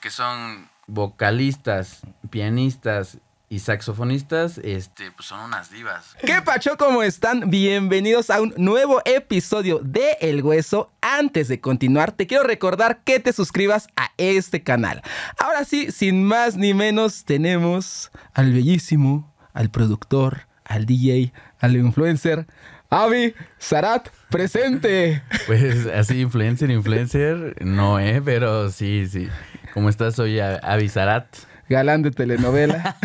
que son vocalistas, pianistas y saxofonistas, este, pues son unas divas. ¿Qué pacho? ¿Cómo están? Bienvenidos a un nuevo episodio de El Hueso. Antes de continuar, te quiero recordar que te suscribas a este canal. Ahora sí, sin más ni menos, tenemos al bellísimo, al productor, al DJ, al influencer, Avi Sarat presente. Pues así, influencer, influencer, no, ¿eh? Pero sí, sí. ¿Cómo estás? Soy Avisarat. Galán de telenovela.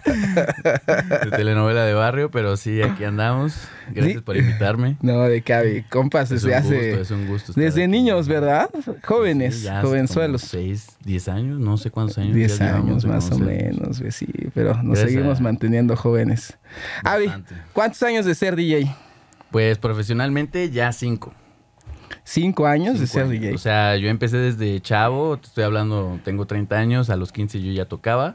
de telenovela de barrio, pero sí, aquí andamos. Gracias por invitarme. No, de Cavi, compas, es un Gusto, es un gusto desde niños, ¿verdad? Jóvenes, sí, jovenzuelos. 6, diez años, no sé cuántos años. 10 años más o menos, sí, pero nos seguimos manteniendo jóvenes. Avi, ¿cuántos años de ser DJ? Pues profesionalmente ya cinco. Cinco años de ser DJ. O sea, yo empecé desde chavo, te estoy hablando, tengo 30 años, a los 15 yo ya tocaba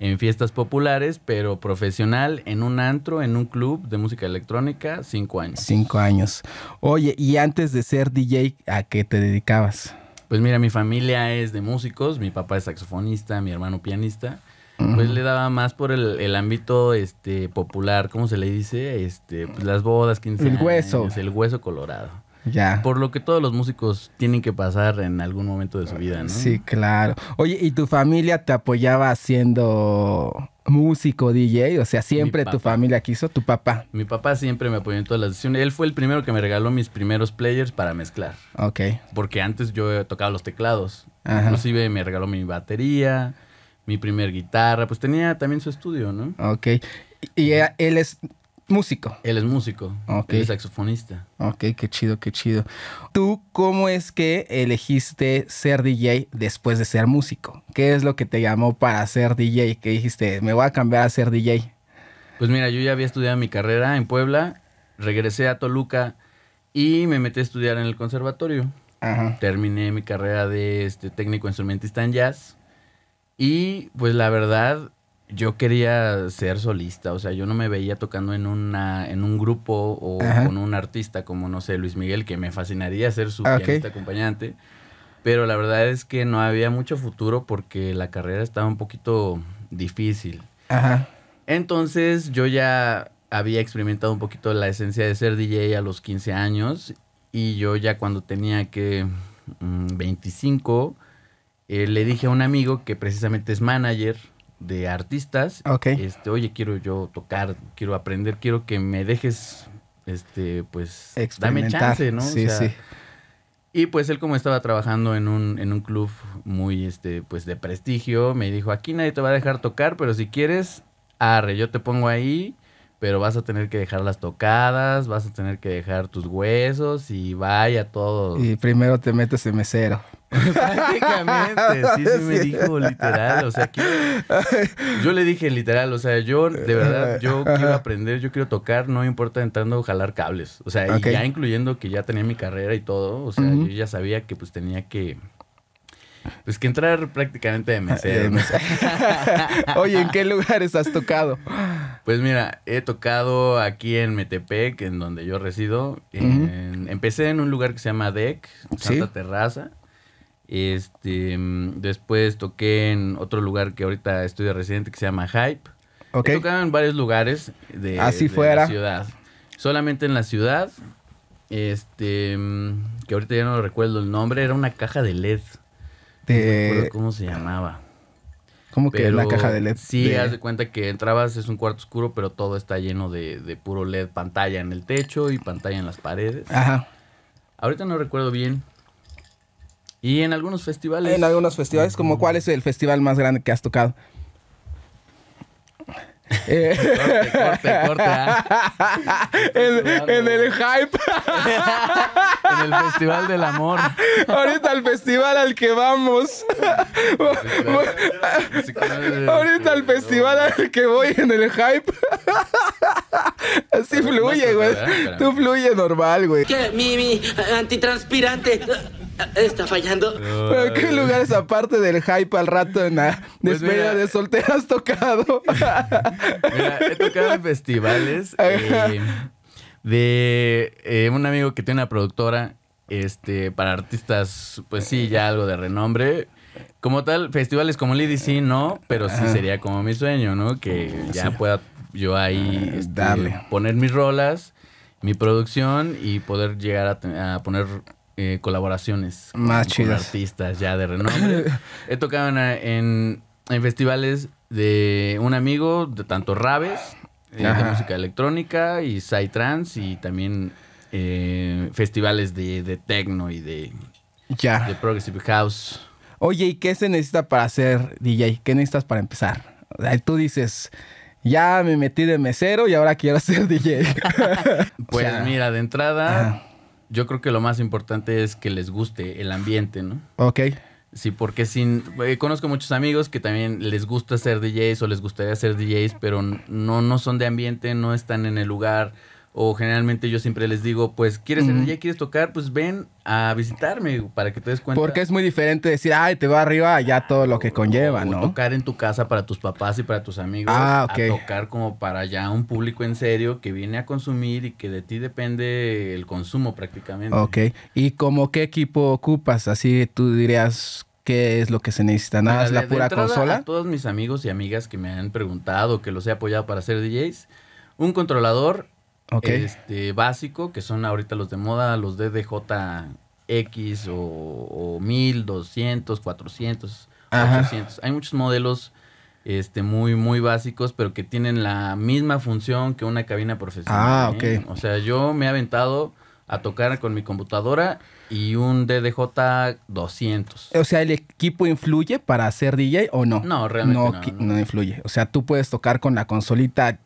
en fiestas populares, pero profesional en un antro, en un club de música electrónica, cinco años. Cinco años. Oye, y antes de ser DJ, ¿a qué te dedicabas? Pues mira, mi familia es de músicos, mi papá es saxofonista, mi hermano pianista. Pues le daba más por el, ámbito este popular, ¿cómo se le dice? Este, pues las bodas, 15 El hueso. el hueso colorado. Por lo que todos los músicos tienen que pasar en algún momento de su vida, ¿no? Sí, claro. Oye, ¿y tu familia te apoyaba siendo músico, DJ? O sea, siempre tu familia quiso, tu papá. Mi papá siempre me apoyó en todas las decisiones. Él fue el primero que me regaló mis primeros players para mezclar. Ok. Porque antes yo tocaba los teclados. Ajá. Inclusive me regaló mi batería, mi primer guitarra. Pues tenía también su estudio, ¿no? Ok. Y él es músico. Él es músico. Ok. Él es saxofonista. Ok, qué chido, qué chido. ¿Tú cómo es que elegiste ser DJ después de ser músico? ¿Qué es lo que te llamó para ser DJ? ¿Qué dijiste? Me voy a cambiar a ser DJ. Pues mira, yo ya había estudiado mi carrera en Puebla, regresé a Toluca y me metí a estudiar en el conservatorio. Terminé mi carrera de este, técnico instrumentista en jazz. Y pues la verdad, yo quería ser solista, o sea, yo no me veía tocando en una en un grupo o con un artista como no sé, Luis Miguel, que me fascinaría ser su ah, pianista acompañante, pero la verdad es que no había mucho futuro porque la carrera estaba un poquito difícil. Ajá. Entonces, yo ya había experimentado un poquito la esencia de ser DJ a los 15 años y yo ya cuando tenía que 25 mm, eh, le dije a un amigo que precisamente es manager de artistas. Este, oye, quiero yo tocar, quiero aprender, quiero que me dejes, este, pues, dame chance, ¿no? Sí, sí. Y pues él como estaba trabajando en un, en un club muy, este, pues, de prestigio, me dijo, aquí nadie te va a dejar tocar, pero si quieres, arre, yo te pongo ahí pero vas a tener que dejar las tocadas, vas a tener que dejar tus huesos y vaya todo. Y primero te metes en mesero. Prácticamente, sí, se me dijo literal, o sea, que yo le dije literal, o sea, yo de verdad, yo quiero aprender, yo quiero tocar, no importa entrando jalar cables, o sea, ya incluyendo que ya tenía mi carrera y todo, o sea, yo ya sabía que pues tenía que, pues que entrar prácticamente de mesero. Oye, ¿en qué lugares has tocado? Pues mira, he tocado aquí en Metepec, en donde yo resido. empecé en un lugar que se llama DEC, Santa Terraza. Este, mm, después toqué en otro lugar que ahorita estoy de residente que se llama Hype. He tocado en varios lugares de, la ciudad. Solamente en la ciudad, este, mm, que ahorita ya no recuerdo el nombre, era una caja de LED. No recuerdo cómo se llamaba. Como que la caja de LED. Sí, haz de cuenta que entrabas, es un cuarto oscuro, pero todo está lleno de, de, puro LED. Pantalla en el techo y pantalla en las paredes. Ajá. Ahorita no recuerdo bien. Y en algunos festivales. En algunos festivales, como cuál es el festival más grande que has tocado. Corte, corte, corte. Ah. En, el hype. en el Festival del Amor. Ahorita el festival al que vamos. Ahorita el festival al que voy en el hype. Así fluye, güey. Tú fluye normal, güey. mi antitranspirante. Eh, está fallando. ¿Pero ¿Qué lugares aparte del hype al rato en la pues de solteras has tocado? mira, he tocado en festivales eh, de eh, un amigo que tiene una productora este, para artistas, pues sí, ya algo de renombre. Como tal, festivales como Lady sí, no, pero sí sería como mi sueño, ¿no? Que ya pueda yo ahí ah, este, poner mis rolas, mi producción y poder llegar a poner eh, colaboraciones más con, artistas ya de renombre. He tocado en, en, festivales de un amigo, de tanto Raves, eh, de música electrónica y Psytrance y también eh, festivales de, de techno y de, ya. de Progressive House. Oye, ¿y qué se necesita para ser DJ? ¿Qué necesitas para empezar? tú dices, ya me metí de mesero y ahora quiero ser DJ. pues mira, de entrada... Yo creo que lo más importante es que les guste el ambiente, ¿no? Ok. Sí, porque sin eh, conozco muchos amigos que también les gusta ser DJs o les gustaría ser DJs, pero no no son de ambiente, no están en el lugar, o generalmente yo siempre les digo, pues, ¿quieres ser DJ? ¿Quieres tocar? Pues ven a visitarme para que te des cuenta. Porque es muy diferente decir, ay, te va arriba ya todo lo que conlleva, ¿no? tocar en tu casa para tus papás y para tus amigos. Ah, ok. A tocar como para ya un público en serio que viene a consumir y que de ti depende el consumo prácticamente. Ok. ¿Y como qué equipo ocupas? Así tú dirías, qué es lo que se necesita, nada es la pura consola. todos mis amigos y amigas que me han preguntado, que los he apoyado para ser DJs, un controlador este, básico, que son ahorita los de moda, los DDJX x o 1200, 400, 800. Hay muchos modelos este, muy, muy básicos, pero que tienen la misma función que una cabina profesional. Ah, ¿eh? ok. O sea, yo me he aventado a tocar con mi computadora y un DDJ 200. O sea, ¿el equipo influye para ser DJ o no? No, realmente no, no influye. O sea, tú puedes tocar con la consolita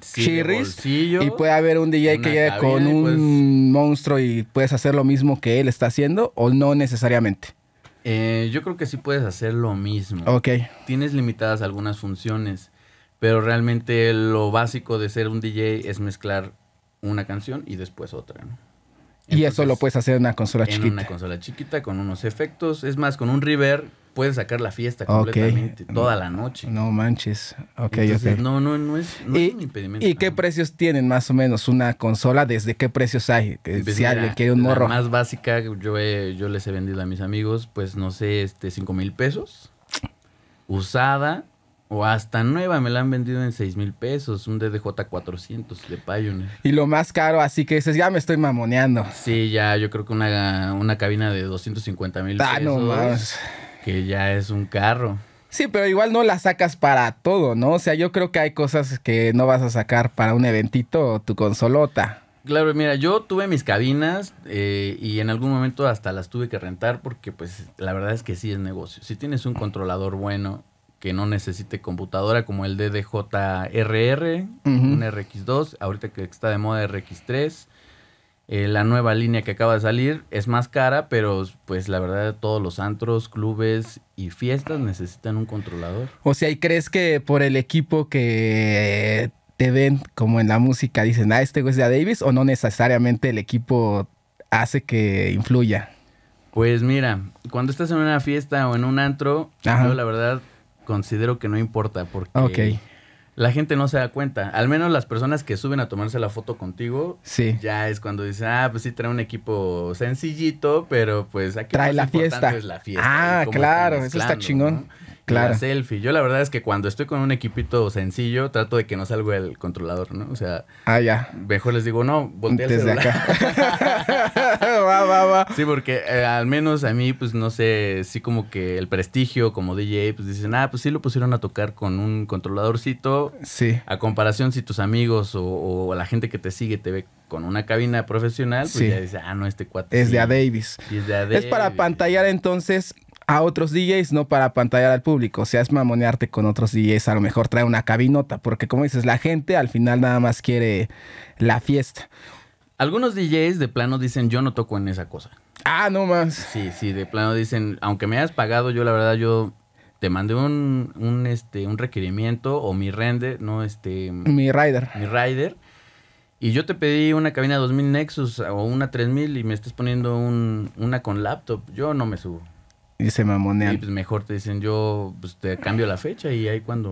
chirris. Y puede haber un DJ que llegue con un pues monstruo y puedes hacer lo mismo que él está haciendo o no necesariamente. Eh, yo creo que sí puedes hacer lo mismo. Ok. Tienes limitadas algunas funciones, pero realmente lo básico de ser un DJ es mezclar una canción y después otra. ¿no? y eso lo puedes hacer en una consola chiquita. En una consola chiquita con unos efectos. Es más, con un River puedes sacar la fiesta completamente, toda la noche. No manches. No, no, no es, no un impedimento. ¿Y qué precios tienen más o menos una consola? ¿Desde qué precios hay? Que pues si un morro. La más básica, yo, yo les he vendido a mis amigos, pues no sé, este, 5 mil pesos. Usada, o hasta nueva me la han vendido en 6 mil pesos, un DDJ 400 de Pioneer. Y lo más caro, así que dices, ya me estoy mamoneando. Sí, ya, yo creo que una, cabina de 250 mil ah, pesos. Que ya es un carro. Sí, pero igual no la sacas para todo, ¿no? O sea, yo creo que hay cosas que no vas a sacar para un eventito o tu consolota. Claro, mira, yo tuve mis cabinas eh, y en algún momento hasta las tuve que rentar porque pues la verdad es que sí es negocio. Si tienes un controlador bueno, que no necesite computadora como el DDJRR, un RX2, ahorita que está de moda RX3. Eh, la nueva línea que acaba de salir es más cara, pero pues la verdad todos los antros, clubes y fiestas necesitan un controlador. O sea, ¿y crees que por el equipo que te ven como en la música dicen, ah, este güey es de Davis o no necesariamente el equipo hace que influya? Pues mira, cuando estás en una fiesta o en un antro, la verdad considero que no importa porque la gente no se da cuenta. Al menos las personas que suben a tomarse la foto contigo, sí. ya es cuando dicen, ah, pues sí, trae un equipo sencillito, pero pues aquí trae la fiesta. es la fiesta. Ah, claro, eso está chingón. Claro. selfie. Yo la verdad es que cuando estoy con un equipito sencillo, trato de que no salga el controlador, ¿no? O sea. Ah, ya. Mejor les digo, no, voltea el acá. va, va, va. Sí, porque eh, al menos a mí, pues no sé, sí como que el prestigio como DJ, pues dicen, ah, pues sí lo pusieron a tocar con un controladorcito. Sí. A comparación si tus amigos o, la gente que te sigue te ve con una cabina profesional, pues ya dice, ah, no, este cuate. Es de A Davis. es de A Davis. Es para pantallar entonces a otros DJs, no para pantallar al público. O sea, es mamonearte con otros DJs, a lo mejor trae una cabinota, porque como dices, la gente al final nada más quiere la fiesta. Algunos DJs de plano dicen, yo no toco en esa cosa. Ah, no más. Sí, sí, de plano dicen, aunque me hayas pagado, yo la verdad, yo te mandé un, un, este, un requerimiento o mi render, no, este... Mi rider. Mi rider. Y yo te pedí una cabina 2000 Nexus o una 3000 y me estás poniendo una con laptop. Yo no me subo. Y se mamonean. Y pues, mejor te dicen, yo pues, te cambio la fecha y ahí cuando,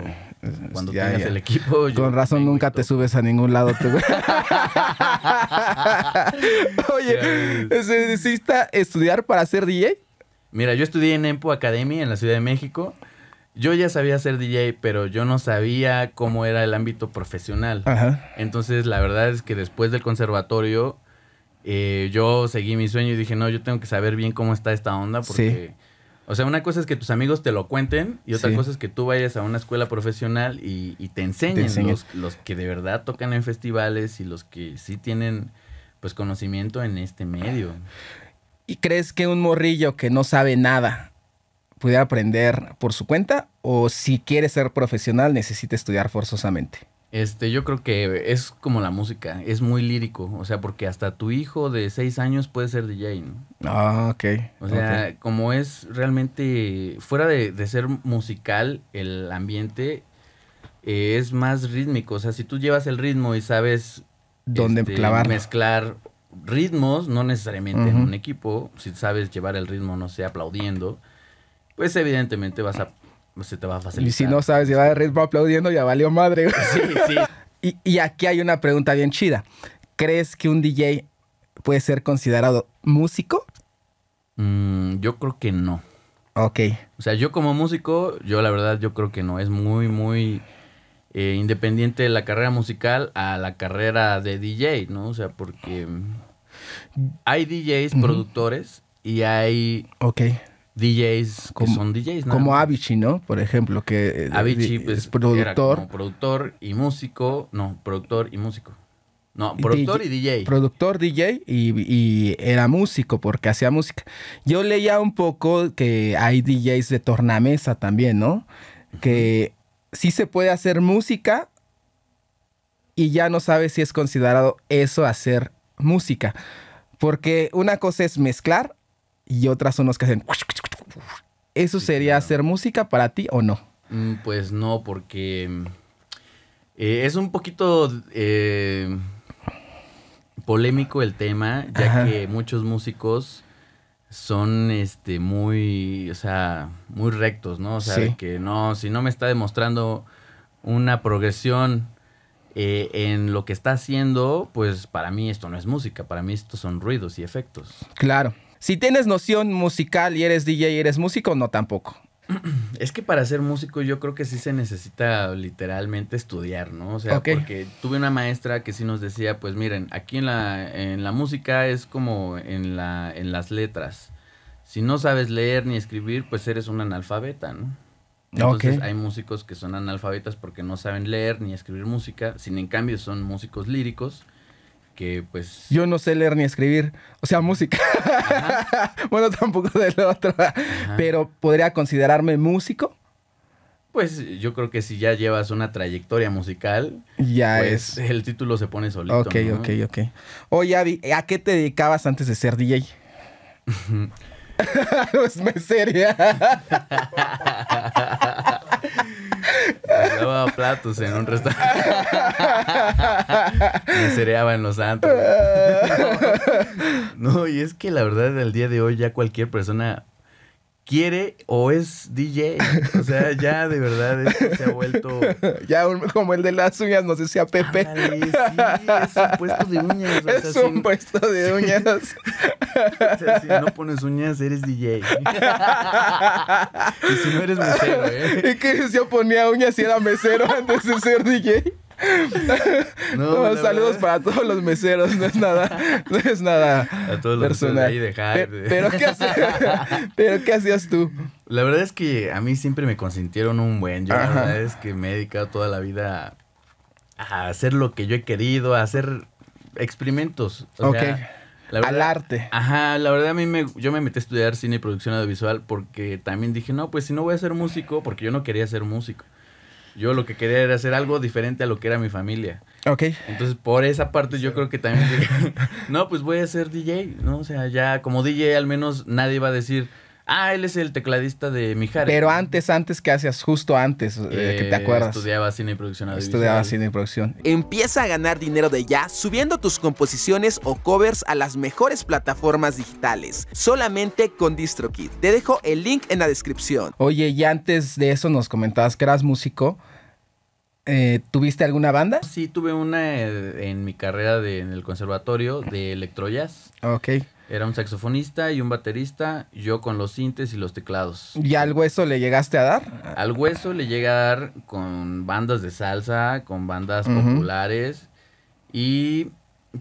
cuando tengas el equipo. Con razón nunca te subes a ningún lado, tú. Oye, ¿se necesita estudiar para ser DJ? Mira, yo estudié en Empo Academy en la Ciudad de México. Yo ya sabía ser DJ, pero yo no sabía cómo era el ámbito profesional. Entonces, la verdad es que después del conservatorio, eh, yo seguí mi sueño y dije, no, yo tengo que saber bien cómo está esta onda porque... O sea, una cosa es que tus amigos te lo cuenten y otra cosa es que tú vayas a una escuela profesional y, te enseñen, Los, que de verdad tocan en festivales y los que sí tienen pues conocimiento en este medio. ¿Y crees que un morrillo que no sabe nada puede aprender por su cuenta? ¿O si quiere ser profesional necesita estudiar forzosamente? Este, yo creo que es como la música, es muy lírico, o sea, porque hasta tu hijo de seis años puede ser DJ, ¿no? Ah, ok. O sea, como es realmente, fuera de, ser musical, el ambiente eh, es más rítmico, o sea, si tú llevas el ritmo y sabes ¿Dónde este, mezclar ritmos, no necesariamente en un equipo, si sabes llevar el ritmo, no sé, aplaudiendo, pues evidentemente vas a pues, se te va a facilitar. Y si no sabes llevar el ritmo aplaudiendo, ya valió madre. Sí, sí. y, aquí hay una pregunta bien chida. ¿Crees que un DJ puede ser considerado músico? Mm, yo creo que no. Ok. O sea, yo como músico, yo la verdad, yo creo que no. Es muy, muy eh, independiente de la carrera musical a la carrera de DJ, ¿no? O sea, porque hay DJs, productores y hay okay. DJs como, DJs, ¿no? Como Avicii, ¿no? Por ejemplo, que eh, pues, es productor. productor y músico. No, productor y músico. No, productor y DJ. Productor, DJ y, y, era músico porque hacía música. Yo leía un poco que hay DJs de tornamesa también, ¿no? Que sí se puede hacer música y ya no sabes si es considerado eso hacer música. Porque una cosa es mezclar y otras son los que hacen... ¿Eso sería hacer música para ti o no? Mm, pues no, porque eh, es un poquito eh, polémico el tema, ya que muchos músicos son este muy, o sea, muy rectos, ¿no? O sea, que no, si no me está demostrando una progresión eh, en lo que está haciendo, pues para mí esto no es música, para mí estos son ruidos y efectos. Claro. Si tienes noción musical y eres DJ y eres músico, no tampoco. Es que para ser músico yo creo que sí se necesita literalmente estudiar, ¿no? O sea, porque tuve una maestra que sí nos decía, pues miren, aquí en la, en la música es como en, la, en las letras. Si no sabes leer ni escribir, pues eres un analfabeta, ¿no? Entonces hay músicos que son analfabetas porque no saben leer ni escribir música, sin en cambio son músicos líricos pues... Yo no sé leer ni escribir, o sea, música. bueno, tampoco de otro, pero podría considerarme músico. Pues yo creo que si ya llevas una trayectoria musical, ya pues, es. El título se pone solito. Ok, ok, ok. Oye, ¿a qué te dedicabas antes de ser DJ? es muy seria llevaba platos en un restaurante. Me cereaba en los santos. no, y es que la verdad, el día de hoy, ya cualquier persona quiere o es DJ. O sea, ya de verdad se ha vuelto. Ya como el de las uñas, no sé si a Pepe. sí, es un puesto de uñas. O es un puesto de uñas. o sea, si no pones uñas, eres DJ. y si no eres mesero, ¿eh? Es que yo ponía uñas y era mesero antes de ser DJ. No, saludos para todos los meseros, no es nada, no es nada a todos los personal. Ahí de pero, pero, ¿qué hacías, pero ¿qué tú? La verdad es que a mí siempre me consintieron un buen. Yo la verdad es que me he dedicado toda la vida a hacer lo que yo he querido, a hacer experimentos. O al arte. Ajá, la verdad a mí me, yo me metí a estudiar cine y producción audiovisual porque también dije, no, pues si no voy a ser músico, porque yo no quería ser músico. Yo lo que quería era hacer algo diferente a lo que era mi familia. Ok. Entonces, por esa parte yo creo que también... no, pues voy a ser DJ, ¿no? O sea, ya como DJ al menos nadie va a decir Ah, él es el tecladista de Mijares. Pero antes, antes, que hacías? Justo antes, eh, que te eh, acuerdas. Estudiaba cine y producción audiovisual. Estudiaba cine y producción. Empieza a ganar dinero de ya subiendo tus composiciones o covers a las mejores plataformas digitales, solamente con DistroKid. Te dejo el link en la descripción. Oye, y antes de eso nos comentabas que eras músico. Eh, ¿Tuviste alguna banda? Sí, tuve una en mi carrera en el conservatorio de electrojazz. Ok. Era un saxofonista y un baterista, yo con los sintes y los teclados. ¿Y al hueso le llegaste a dar? Al hueso le llegué a dar con bandas de salsa, con bandas populares y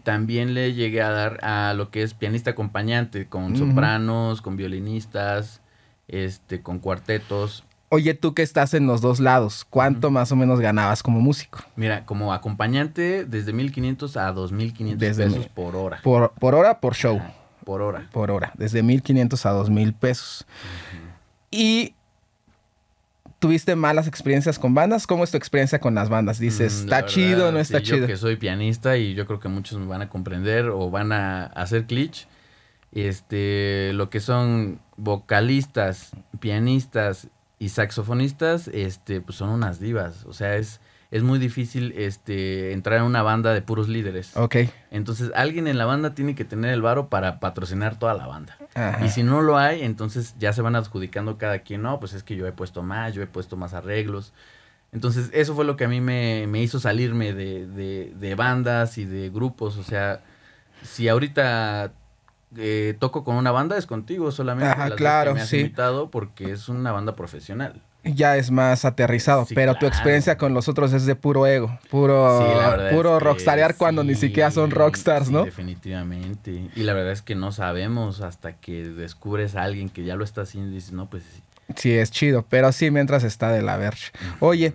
también le llegué a dar a lo que es pianista acompañante, con sopranos, con violinistas, este, con cuartetos. Oye, tú que estás en los dos lados, ¿cuánto más o menos ganabas como músico? Mira, como acompañante, desde 1500 a 2500 desde pesos por hora. Por, por hora, por show. Por hora. Por hora, desde 1.500 a 2.000 pesos. Y tuviste malas experiencias con bandas. ¿Cómo es tu experiencia con las bandas? Dices, mm, ¿está chido o no está chido? Yo que soy pianista y yo creo que muchos me van a comprender o van a hacer clic. Este, lo que son vocalistas, pianistas y saxofonistas, este, pues son unas divas. O sea, es es muy difícil este, entrar en una banda de puros líderes. Ok. Entonces, alguien en la banda tiene que tener el varo para patrocinar toda la banda. Y si no lo hay, entonces ya se van adjudicando cada quien. No, pues es que yo he puesto más, yo he puesto más arreglos. Entonces, eso fue lo que a mí me, hizo salirme de, de, bandas y de grupos. O sea, si ahorita eh, toco con una banda, es contigo solamente. Ajá, me sí. porque es una banda profesional ya es más aterrizado, pero tu experiencia con los otros es de puro ego, puro, puro rockstarear cuando ni siquiera son rockstars, ¿no? Definitivamente. Y la verdad es que no sabemos hasta que descubres a alguien que ya lo está haciendo y dices, no, pues sí. Sí, es chido, pero sí mientras está de la verge. Oye,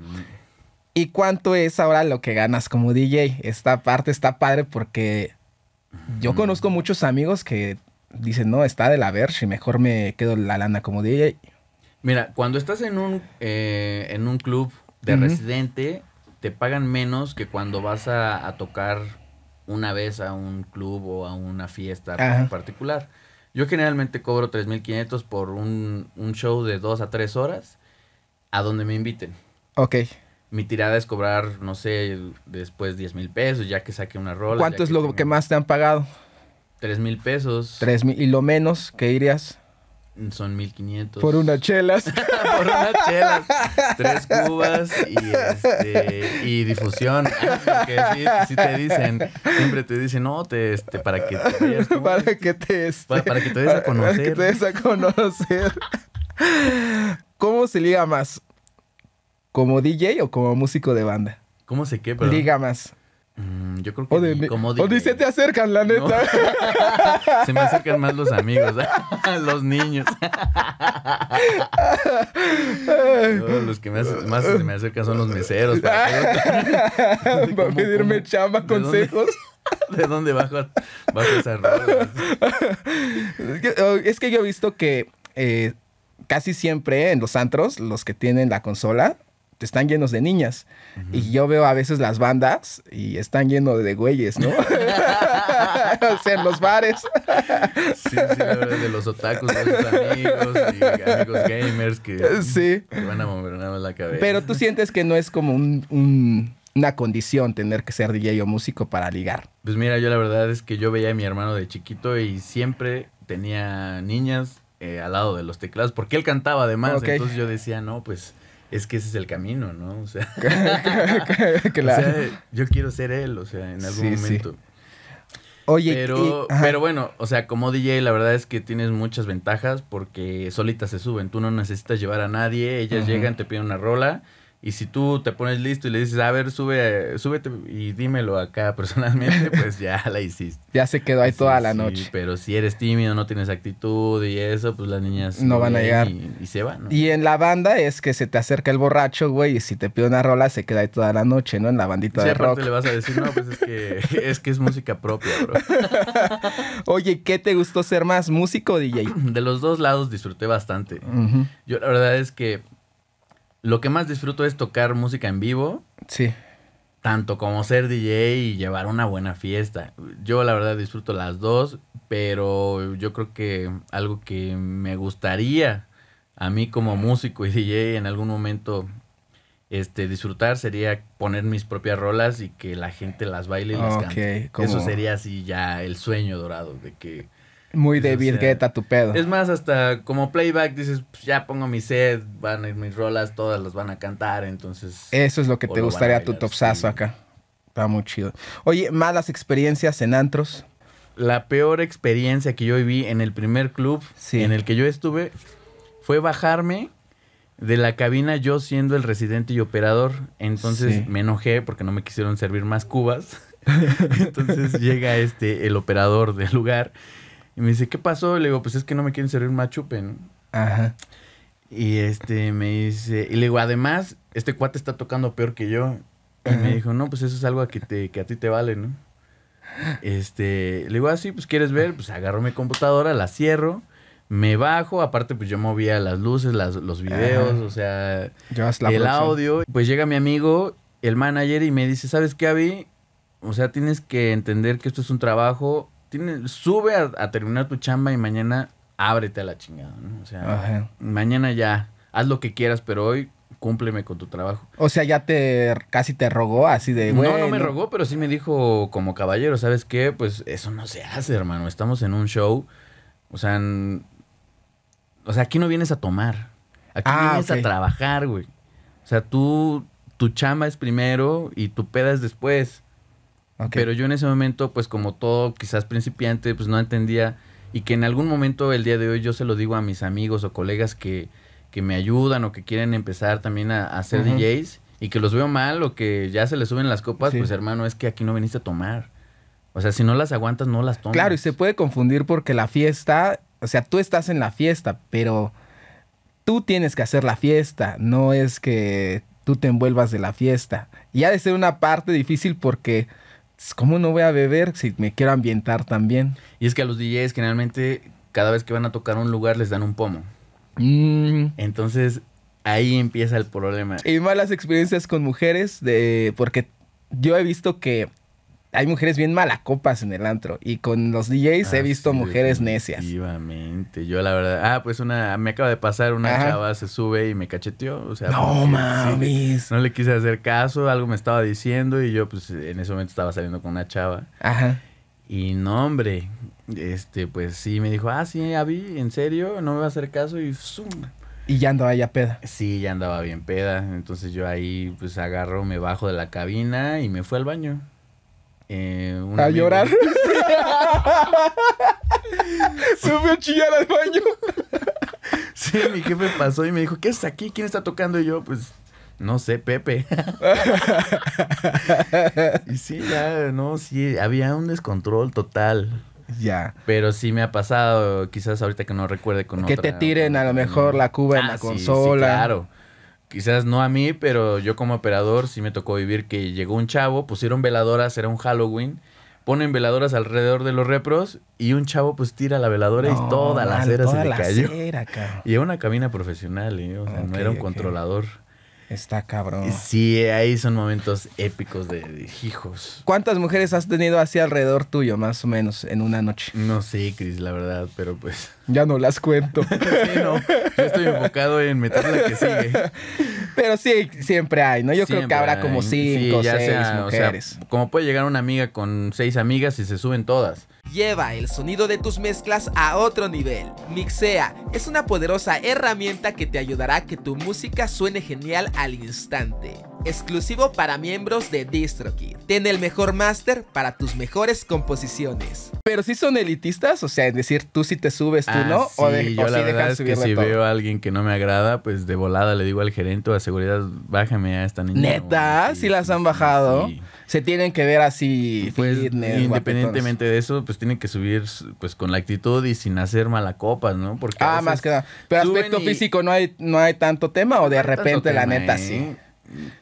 ¿y cuánto es ahora lo que ganas como DJ? Esta parte está padre porque yo conozco muchos amigos que dicen, no, está de la verge y mejor me quedo la lana como DJ. Mira, cuando estás en un, eh, en un club de residente, te pagan menos que cuando vas a, tocar una vez a un club o a una fiesta en particular. Yo generalmente cobro 3.500 por un, show de dos a tres horas a donde me inviten. Ok. Mi tirada es cobrar, no sé, después diez mil pesos, ya que saque una rola. ¿Cuánto es lo que más te han pagado? $3,000 mil pesos. ¿Y lo menos que irías? Son 1500. Por unas chelas. Por unas chelas. Tres cubas y, este, y difusión. Porque ah, si te dicen, siempre te dicen, no, te, este, para que te Para que te, este, para, que te des a conocer. Para que te des a conocer. ¿Cómo se liga más? ¿Como DJ o como músico de banda? ¿Cómo se qué? Liga más. Mm, yo creo que. O, o se te acercan, la neta. se me acercan más los amigos, los niños. los que más, se me acercan son los meseros. Para, pedirme chamba, consejos. ¿De dónde bajo, esa oh, Es, que, yo he visto que eh, casi siempre en los antros, los que tienen la consola, están llenos de niñas. Y yo veo a veces las bandas y están llenos de güeyes, ¿no? o sea, en los bares. sí, sí, de los otakus, de los amigos y amigos gamers que, sí. van a mover la cabeza. Pero tú sientes que no es como un, una condición tener que ser DJ o músico para ligar. Pues mira, yo la verdad es que yo veía a mi hermano de chiquito y siempre tenía niñas eh, al lado de los teclados porque él cantaba además. Entonces yo decía, no, pues es que ese es el camino, ¿no? O sea, yo quiero ser él, o sea, en algún momento. Oye, pero, pero bueno, o sea, como DJ la verdad es que tienes muchas ventajas porque solitas se suben, tú no necesitas llevar a nadie, ellas llegan, te piden una rola y si tú te pones listo y le dices, a ver, sube, súbete y dímelo acá personalmente, pues ya la hiciste. ya se quedó ahí toda la noche. pero si eres tímido, no tienes actitud y eso, pues las niñas... No van a llegar. Y, se van. Y en la banda es que se te acerca el borracho, güey, y si te pide una rola, se queda ahí toda la noche, ¿no? En la bandita de le vas a decir, no, pues es que es, música propia, bro. Oye, ¿qué te gustó ser más, músico o DJ? De los dos lados disfruté bastante. Yo la verdad es que lo que más disfruto es tocar música en vivo. Sí. Tanto como ser DJ y llevar una buena fiesta. Yo la verdad disfruto las dos, pero yo creo que algo que me gustaría a mí como músico y DJ en algún momento este, disfrutar sería poner mis propias rolas y que la gente las baile y las cante. Eso sería así ya el sueño dorado de que muy de virgueta tu pedo. Es más, hasta como playback dices, pues, ya pongo mi set, van a ir mis rolas, todas las van a cantar, entonces... Eso es lo que te gustaría tu topsazo acá. Está muy chido. Oye, malas experiencias en antros. La peor experiencia que yo viví en el primer club en el que yo estuve fue bajarme de la cabina yo siendo el residente y operador. Entonces me enojé porque no me quisieron servir más cubas. entonces llega este el operador del lugar y me dice, ¿qué pasó? Le digo, pues es que no me quieren servir machupen ¿no? Ajá. Y este me dice, y le digo, además, este cuate está tocando peor que yo. Y me dijo, no, pues eso es algo que, te, que a ti te vale, ¿no? Este, le digo, así, ah, pues quieres ver, pues agarro mi computadora, la cierro, me bajo, aparte pues yo movía las luces, los videos, o sea, el audio. Pues llega mi amigo, el manager, y me dice, ¿sabes qué, Avi? O sea, tienes que entender que esto es un trabajo, sube a, terminar tu chamba y mañana ábrete a la chingada, O sea, mañana ya, haz lo que quieras, pero hoy cúmpleme con tu trabajo. O sea, ya te casi te rogó así de güey. No, no me rogó, pero sí me dijo como caballero, ¿sabes qué? Pues eso no se hace, hermano. Estamos en un show. O sea, o sea, aquí no vienes a tomar. Aquí ah, vienes a trabajar, güey. O sea, tú tu chamba es primero y tu peda es después. Pero yo en ese momento, pues como todo quizás principiante, pues no entendía y que en algún momento el día de hoy yo se lo digo a mis amigos o colegas que, que me ayudan o que quieren empezar también a, hacer DJs y que los veo mal o que ya se les suben las copas, pues hermano, es que aquí no viniste a tomar. O sea, si no las aguantas, no las tomas. Claro, y se puede confundir porque la fiesta, o sea, tú estás en la fiesta, pero tú tienes que hacer la fiesta, no es que tú te envuelvas de la fiesta. Y ha de ser una parte difícil porque pues, ¿cómo no voy a beber si me quiero ambientar también? Y es que a los DJs generalmente cada vez que van a tocar un lugar les dan un pomo. Mm. Entonces ahí empieza el problema. Y malas experiencias con mujeres de porque yo he visto que hay mujeres bien malacopas en el antro. Y con los DJs he ah, visto mujeres necias. Efectivamente. Yo, la verdad. Ah, pues una. Me acaba de pasar una chava, se sube y me cacheteó. O sea, no mames. no le quise hacer caso, algo me estaba diciendo. Y yo, pues en ese momento estaba saliendo con una chava. Ajá. Y no, hombre. Este, pues sí, me dijo, ah, sí, Abby, en serio, no me va a hacer caso. Y zoom. Y ya andaba ya peda. Sí, ya andaba bien peda. Entonces yo ahí, pues agarro, me bajo de la cabina y me fue al baño. Eh, a llorar. Se fue a chillar al baño. sí, mi jefe pasó y me dijo, ¿qué es aquí? ¿Quién está tocando? Y yo, pues, no sé, Pepe. y sí, ya, no, sí, había un descontrol total. Ya. Pero sí me ha pasado, quizás ahorita que no recuerde con Que te tiren a lo mejor la cuba en ah, la consola. claro quizás no a mí, pero yo como operador sí me tocó vivir que llegó un chavo, pusieron veladoras, era un Halloween, ponen veladoras alrededor de los repros y un chavo pues tira la veladora y toda la cera se le cayó. y era una cabina profesional, ¿eh? o sea, no era un controlador. Está cabrón. Sí, ahí son momentos épicos de, de, hijos. ¿Cuántas mujeres has tenido así alrededor tuyo, más o menos, en una noche? No sé, Cris, la verdad, pero pues ya no las cuento. sí, no. Yo estoy enfocado en meter la que sigue. Pero sí, siempre hay, ¿no? Yo creo que habrá como cinco, seis O como puede llegar una amiga con seis amigas y se suben todas. Lleva el sonido de tus mezclas a otro nivel. Mixea es una poderosa herramienta que te ayudará a que tu música suene genial al instante exclusivo para miembros de DistroKid. Ten el mejor máster para tus mejores composiciones. Pero si son elitistas, o sea, es decir, tú si te subes, tú no, o, de, ah, yo la verdad que Si veo a alguien que no me agrada, pues de volada le digo al gerente o a seguridad, bájame a esta niña. Neta, si las han bajado. Se tienen que ver así. Pues, independientemente de eso, pues tienen que subir pues con la actitud y sin hacer mala copas, ¿no? Porque ah, más que nada. Pero aspecto físico no hay, no hay tanto tema o de repente la neta ¿eh? sí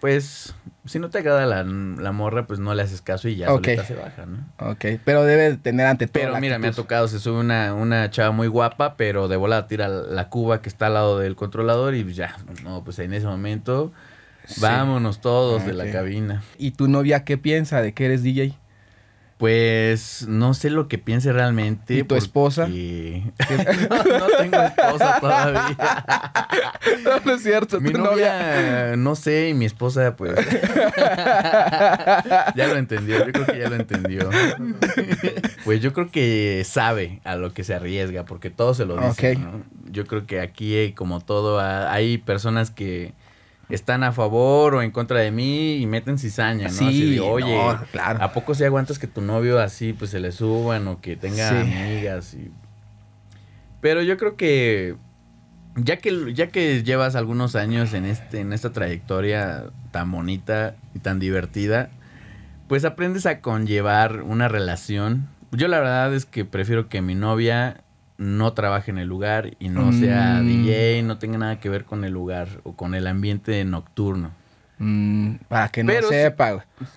pues, si no te agrada la, morra, pues no le haces caso y ya se baja, ¿no? Ok, pero debe tener ante todo. Pero mira, me ha tocado, se sube una, una chava muy guapa, pero de volada tira la cuba que está al lado del controlador y pues ya, no, pues en ese momento, vámonos todos ah, de la cabina. ¿Y tu novia qué piensa de que eres DJ? Pues no sé lo que piense realmente. ¿Y tu esposa? no, tengo esposa todavía. No, no es cierto. Mi novia, no sé, y mi esposa, pues. ya lo entendió, yo creo que ya lo entendió. pues yo creo que sabe a lo que se arriesga, porque todo se lo dice. Yo creo que aquí, eh, como todo, ah, hay personas que están a favor o en contra de mí y meten cizaña, ¿no? Sí, oye, claro. ¿a poco se aguantas que tu novio así pues se le suban o que tenga amigas? Pero yo creo que ya que ya que llevas algunos años en este en esta trayectoria tan bonita y tan divertida, pues aprendes a conllevar una relación. Yo la verdad es que prefiero que mi novia no trabaje en el lugar y no sea mm. DJ, no tenga nada que ver con el lugar o con el ambiente nocturno. Mm, para que no sepa,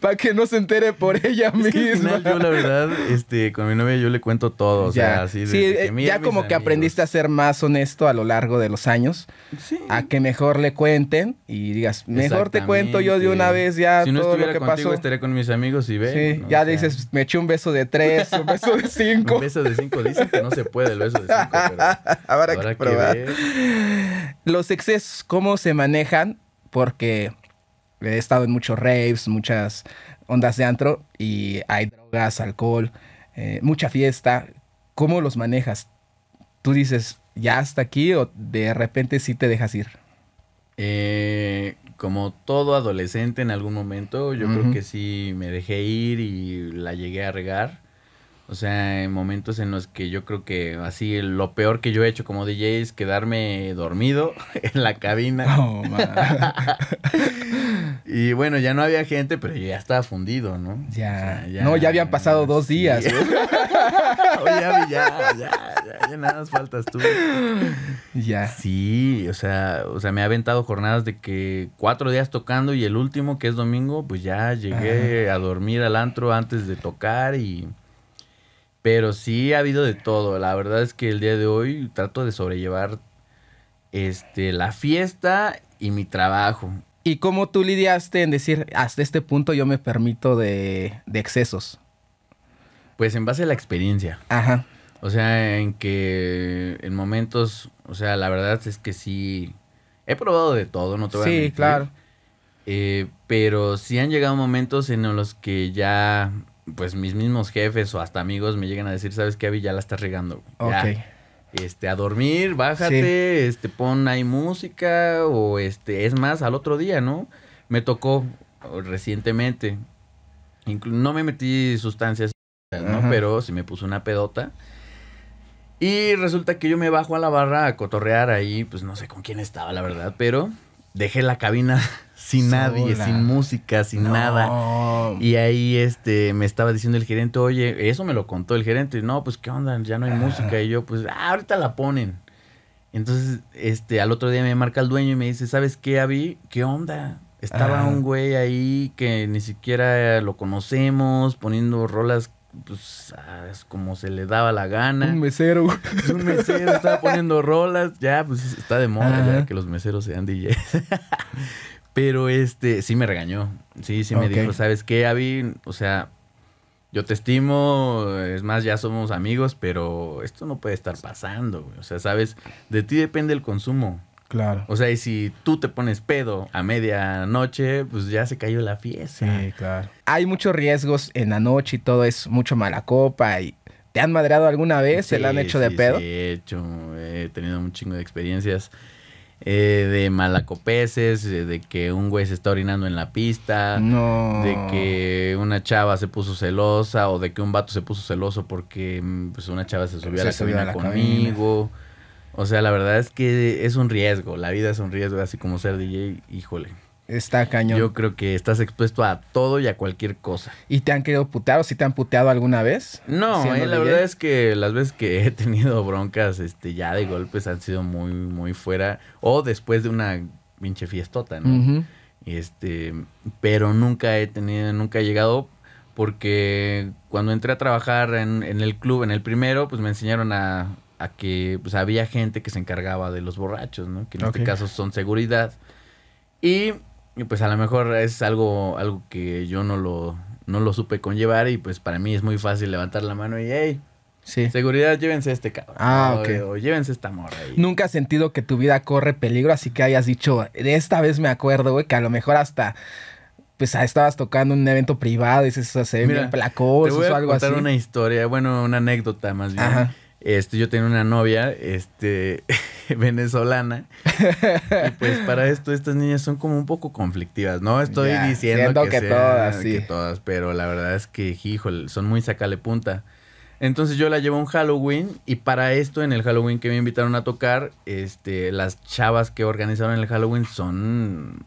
para que no se entere por ella misma. yo, la verdad, este, con mi novia yo le cuento todo. Ya, o sea, así eh, que ya como que aprendiste a ser más honesto a lo largo de los años. A que mejor le cuenten y digas, mejor te cuento yo de una vez ya todo lo que contigo, pasó. estaré con mis amigos y ve. ya dices, me eché un beso de tres, un beso de cinco. un beso de cinco. dice que no se puede el beso de que, los excesos, cómo se manejan, porque he estado en muchos raves, muchas ondas de antro y hay drogas, alcohol, eh, mucha fiesta. ¿Cómo los manejas? ¿Tú dices ya hasta aquí o de repente sí te dejas ir? Eh, como todo adolescente en algún momento, yo creo que sí me dejé ir y la llegué a regar. O sea, en momentos en los que yo creo que así lo peor que yo he hecho como DJ es quedarme dormido en la cabina. Oh, y bueno, ya no había gente, pero ya estaba fundido, ¿no? Ya. ya no, ya habían pasado dos días. Oye, ya, ya, ya, ya, nada más faltas tú. Ya. Sí, o sea, o sea, me ha aventado jornadas de que cuatro días tocando y el último, que es domingo, pues ya llegué a dormir al antro antes de tocar y... Pero sí ha habido de todo. La verdad es que el día de hoy trato de sobrellevar este, la fiesta y mi trabajo. ¿Y cómo tú lidiaste en decir, hasta este punto yo me permito de, de excesos? Pues en base a la experiencia. Ajá. O sea, en que en momentos, o sea, la verdad es que sí, he probado de todo, no te voy a mentir. Sí, claro. Eh, pero sí han llegado momentos en los que ya pues mis mismos jefes o hasta amigos me llegan a decir, ¿sabes qué, Abby? Ya la estás regando. Este, a dormir, bájate, este, pon ahí música o este, es más, al otro día, ¿no? Me tocó recientemente, no me metí sustancias, ¿no? Pero sí me puso una pedota. Y resulta que yo me bajo a la barra a cotorrear ahí, pues no sé con quién estaba, la verdad, pero dejé la cabina sin nadie, sin música, sin nada. Y ahí este me estaba diciendo el gerente, oye, eso me lo contó el gerente, y no, pues qué onda, ya no hay música. Y yo, pues, ah, ahorita la ponen. Entonces, este, al otro día me marca el dueño y me dice, ¿sabes qué, Avi? ¿Qué onda? Estaba un güey ahí que ni siquiera lo conocemos, poniendo rolas pues, sabes como se le daba la gana. Un mesero. Pues, un mesero estaba poniendo rolas. Ya, pues está de moda ya que los meseros sean DJs. Pero este, sí me regañó. Sí, sí me dijo, ¿sabes qué, Avi? O sea, yo te estimo, es más, ya somos amigos, pero esto no puede estar pasando. O sea, ¿sabes? De ti depende el consumo. Claro. O sea, y si tú te pones pedo a medianoche, pues ya se cayó la fiesta. Sí, claro. Hay muchos riesgos en la noche y todo es mucho mala copa y ¿Te han madreado alguna vez? ¿Se la han hecho de pedo? Sí, he hecho, he tenido un chingo de experiencias eh, de malacopeses, eh, de que un güey se está orinando en la pista, no. de que una chava se puso celosa o de que un vato se puso celoso porque mm, pues, una chava se subió a la cabina conmigo. O sea, la verdad es que es un riesgo, la vida es un riesgo, así como ser DJ, híjole. Está cañón. Yo creo que estás expuesto a todo y a cualquier cosa. ¿Y te han querido putear o si te han puteado alguna vez? No, eh, la verdad es que las veces que he tenido broncas este, ya de golpes han sido muy, muy fuera. O después de una pinche fiestota, ¿no? Este, pero nunca he tenido, nunca he llegado porque cuando entré a trabajar en, en el club, en el primero, pues me enseñaron a a que pues, había gente que se encargaba de los borrachos, ¿no? Que en este caso son seguridad. Y, pues a lo mejor es algo, algo que yo no lo, no lo supe conllevar y pues para mí es muy fácil levantar la mano y, hey, sí. seguridad, llévense este cabrón. Ah, ok. O, llévense esta morra. Nunca has sentido que tu vida corre peligro, así que hayas dicho, de esta vez me acuerdo, güey, que a lo mejor hasta pues estabas tocando un evento privado y se, se o algo así. Te voy a contar una historia, bueno, una anécdota más bien. Ajá. Este, yo tengo una novia, este, venezolana. y pues para esto estas niñas son como un poco conflictivas. No estoy diciendo que, todas, que todas, pero la verdad es que, hijo son muy sacale punta. Entonces yo la llevo a un Halloween y para esto en el Halloween que me invitaron a tocar, este, las chavas que organizaron el Halloween son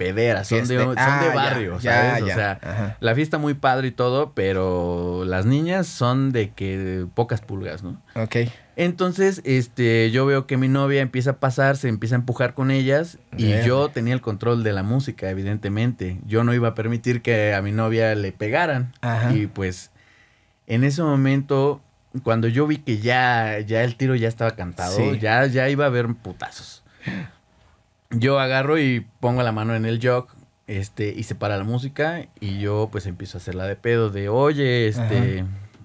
pederas. Son de, este. ah, barrio, ¿sabes? O sea, la fiesta muy padre y todo, pero las niñas son de que pocas pulgas, ¿no? Ok. Entonces, este, yo veo que mi novia empieza a pasar, se empieza a empujar con ellas y yo tenía el control de la música, evidentemente. Yo no iba a permitir que a mi novia le pegaran. Y pues, en ese momento, cuando yo vi que ya, ya el tiro ya estaba cantado, ya, ya iba a haber putazos yo agarro y pongo la mano en el jog, este, y se para la música y yo pues empiezo a hacerla de pedo de, oye, este,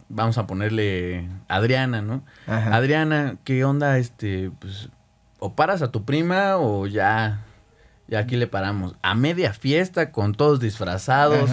vamos a ponerle Adriana, ¿no? Adriana, ¿qué onda? Este, pues, o paras a tu prima o ya, ya aquí le paramos. A media fiesta con todos disfrazados.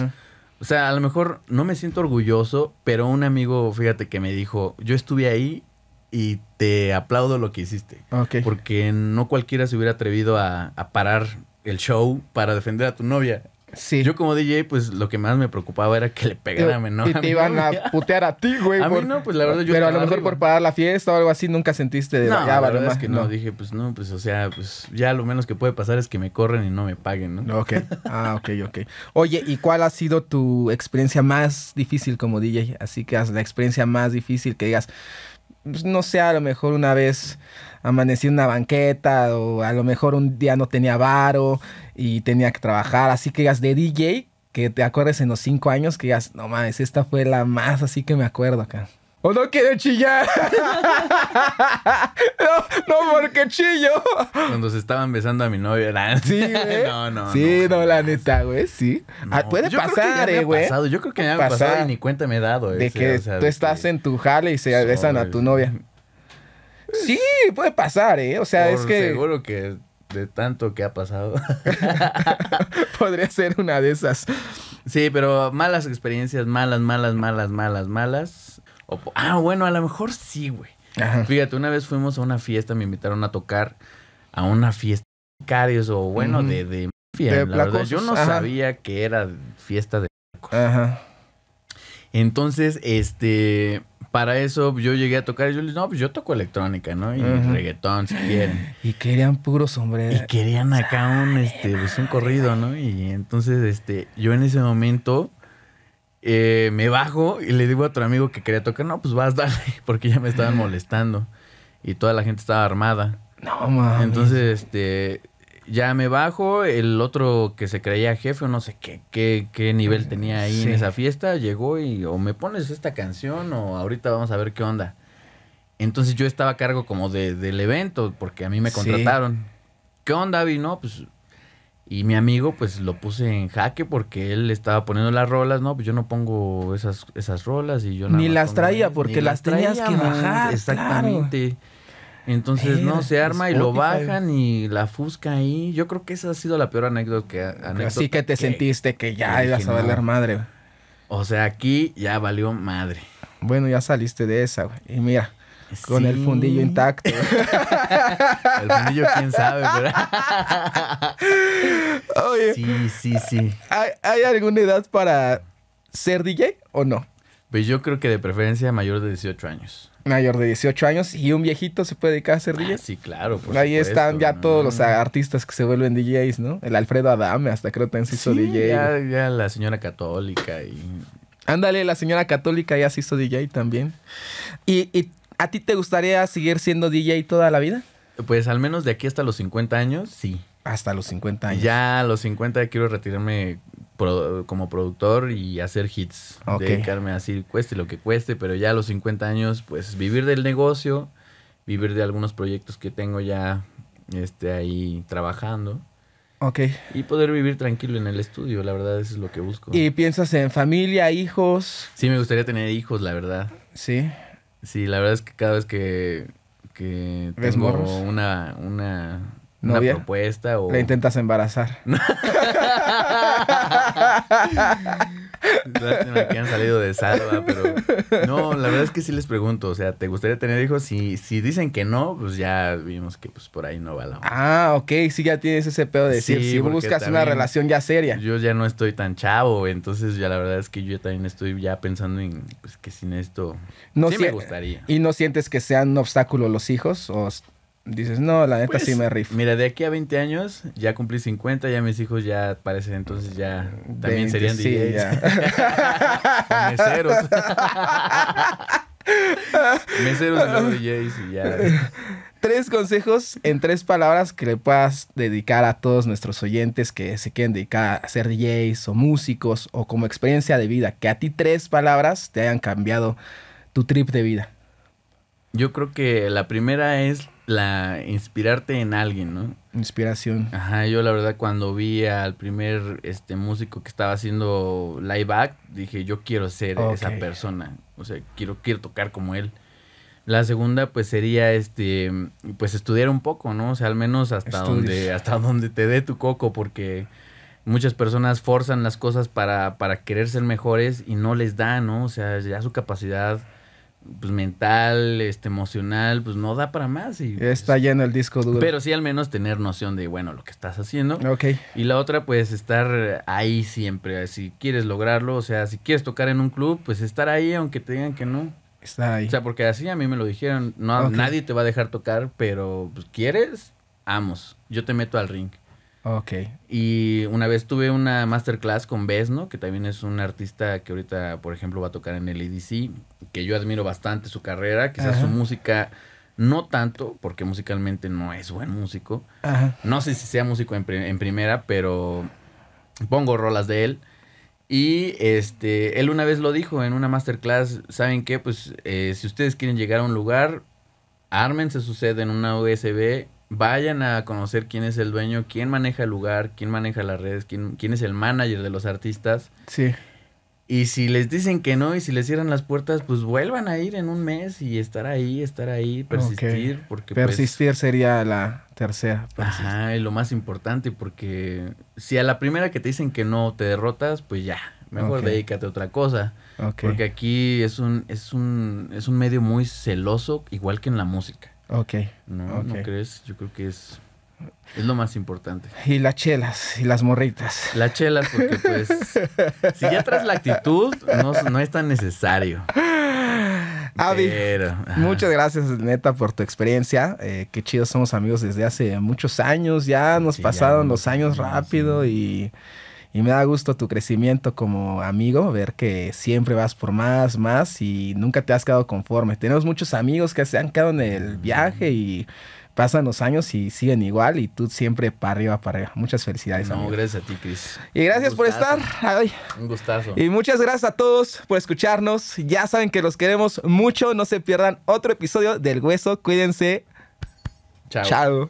O sea, a lo mejor no me siento orgulloso, pero un amigo, fíjate que me dijo, yo estuve ahí y te aplaudo lo que hiciste. Porque no cualquiera se hubiera atrevido a, parar el show para defender a tu novia. Sí. Yo como DJ, pues lo que más me preocupaba era que le pegaran a mi novia. Y te iban a putear a ti, güey. A mí no, pues la verdad yo Pero a lo mejor por parar la fiesta o algo así nunca sentiste de... ya, la verdad es que no. Dije, pues no, pues o sea, pues ya lo menos que puede pasar es que me corren y no me paguen, ¿no? Ok. Ah, ok, ok. Oye, ¿y cuál ha sido tu experiencia más difícil como DJ? Así que la experiencia más difícil que digas pues, no sé, a lo mejor una vez amanecí en una banqueta o a lo mejor un día no tenía varo y tenía que trabajar. Así que digas de DJ, que te acuerdes en los cinco años que digas, no mames, esta fue la más así que me acuerdo acá. ¡O no quiero chillar! no, no, porque chillo. Cuando se estaban besando a mi novia, ¿verdad? Sí, güey. ¿eh? No, no. Sí, no, la neta, güey, sí. Ah, puede Yo pasar, eh, güey. Pasado. Yo creo que ya me ha pasado y ni cuenta me he dado. Eh, de que tú estás en tu jale y se besan a tu novia. Sí, puede pasar, eh. O sea, es que. Seguro que de tanto que ha pasado. Podría ser una de esas. Sí, pero malas experiencias, malas, malas, malas, malas, malas ah, bueno, a lo mejor sí, güey. Fíjate, una vez fuimos a una fiesta, me invitaron a tocar a una fiesta de o bueno, de, de mafia. la yo no sabía que era fiesta de Ajá. Entonces, este, para eso yo llegué a tocar y yo les dije, no, pues yo toco electrónica, ¿no? Y reggaetón, si quieren. Y querían puro sombrero. Y querían acá un, este, pues un corrido, ¿no? Y entonces, este, yo en ese momento eh, me bajo y le digo a otro amigo que quería tocar, no, pues vas, dale, porque ya me estaban molestando. Y toda la gente estaba armada. No, mames. Entonces, este, ya me bajo, el otro que se creía jefe, o no sé qué, qué, qué nivel tenía ahí en esa fiesta, llegó y o me pones esta canción o ahorita vamos a ver qué onda. Entonces yo estaba a cargo como de, del evento, porque a mí me contrataron. ¿Qué onda, Avi? No, pues y mi amigo, pues lo puse en jaque porque él estaba poniendo las rolas, ¿no? Pues yo no pongo esas, esas rolas y yo nada Ni las traía porque las, tenías que bajar. Exactamente. Entonces, no, se arma y lo bajan y la fusca ahí. Yo creo que esa ha sido la peor anécdota que. Anécdota Así que te sentiste que ya ibas a valer madre. O sea, aquí ya valió madre. Bueno, ya saliste de esa, güey. Y mira, con el fundillo intacto. el fundillo, quién sabe, ¿verdad? Sí, sí, sí. ¿Hay, alguna edad para ser DJ o no? Pues yo creo que de preferencia mayor de 18 años mayor de 18 años y un viejito se puede dedicar a ser DJ. Ah, sí, claro. Ahí están ya todos los artistas que se vuelven DJs, ¿no? El Alfredo Adame, hasta creo que se hizo DJ. Ya, ya, la señora católica y. Ándale, la señora católica ya se hizo DJ también. Y, y ¿A ti te gustaría seguir siendo DJ toda la vida? Pues al menos de aquí hasta los 50 años, sí. Hasta los 50 años. Ya a los 50 quiero retirarme como productor y hacer hits. Okay. Dedicarme así, cueste lo que cueste, pero ya a los 50 años, pues vivir del negocio, vivir de algunos proyectos que tengo ya este, ahí trabajando. Ok. Y poder vivir tranquilo en el estudio, la verdad, eso es lo que busco. ¿Y piensas en familia, hijos? Sí, me gustaría tener hijos, la verdad. Sí. Sí, la verdad es que cada vez que, que tengo una, una, una propuesta o... La intentas embarazar. que han salido de salva, pero no, la verdad es que sí les pregunto, o sea, ¿te gustaría tener hijos? Si, si dicen que no, pues ya vimos que pues por ahí no va la Ah, ok, sí ya tienes ese pedo de decir, si buscas una relación ya seria. Yo ya no estoy tan chavo, entonces ya la verdad es que yo también estoy ya pensando en pues, que sin esto no sí me gustaría. ¿Y no sientes que sean un obstáculo los hijos? O dices, no, la neta sí pues, me rifo. Mira, de aquí a 20 años, ya cumplí 50, ya mis hijos ya parecen, entonces ya también serían DJs. meseros. meseros de los DJs y ya. Tres consejos en tres palabras que le puedas dedicar a todos nuestros oyentes que se quieren dedicar a ser DJs o músicos o como experiencia de vida, que a ti tres palabras te hayan cambiado tu trip de vida. Yo creo que la primera es la inspirarte en alguien, ¿no? Inspiración. Ajá, yo la verdad cuando vi al primer este músico que estaba haciendo live act, dije, yo quiero ser esa persona, o sea, quiero quiero tocar como él. La segunda pues sería este pues estudiar un poco, ¿no? O sea, al menos hasta donde hasta donde te dé tu coco porque muchas personas forzan las cosas para para querer ser mejores y no les da, ¿no? O sea, ya su capacidad pues mental, este emocional, pues no da para más y pues, está lleno el disco duro. Pero sí al menos tener noción de bueno, lo que estás haciendo. Ok. Y la otra pues estar ahí siempre, si quieres lograrlo, o sea, si quieres tocar en un club, pues estar ahí aunque te digan que no. Está ahí. O sea, porque así a mí me lo dijeron, no nadie te va a dejar tocar, pero pues quieres, vamos, yo te meto al ring. Ok. Y una vez tuve una masterclass con Besno, que también es un artista que ahorita, por ejemplo, va a tocar en el EDC, que yo admiro bastante su carrera, quizás su música no tanto, porque musicalmente no es buen músico. No sé si sea músico en, primera, pero pongo rolas de él. Y este, él una vez lo dijo en una masterclass, ¿saben qué? Pues eh, si ustedes quieren llegar a un lugar, ármense su sucede en una USB vayan a conocer quién es el dueño, quién maneja el lugar, quién maneja las redes, quién, es el manager de los artistas. Sí. Y si les dicen que no y si les cierran las puertas, pues vuelvan a ir en un mes y estar ahí, estar ahí, persistir. Porque pues, persistir sería la tercera. Ajá, y lo más importante, porque si a la primera que te dicen que no te derrotas, pues ya, mejor dedícate a otra cosa. Porque aquí es un, es, un, es un medio muy celoso, igual que en la música. Ok. No, ¿no crees? Yo creo que es, es lo más importante. Y las chelas, y las morritas. Las chelas, porque pues si ya traes la actitud, no, es tan necesario. Avi, muchas gracias neta por tu experiencia. Eh, qué chido, somos amigos desde hace muchos años. Ya nos pasaron los años rápido y y me da gusto tu crecimiento como amigo, ver que siempre vas por más, más y nunca te has quedado conforme. Tenemos muchos amigos que se han quedado en el mm. viaje y pasan los años y siguen igual y tú siempre para arriba, para arriba. Muchas felicidades. No, gracias a ti, Cris. Y gracias por estar. Ay. Un gustazo. Y muchas gracias a todos por escucharnos. Ya saben que los queremos mucho. No se pierdan otro episodio del Hueso. Cuídense. Chao. Chao.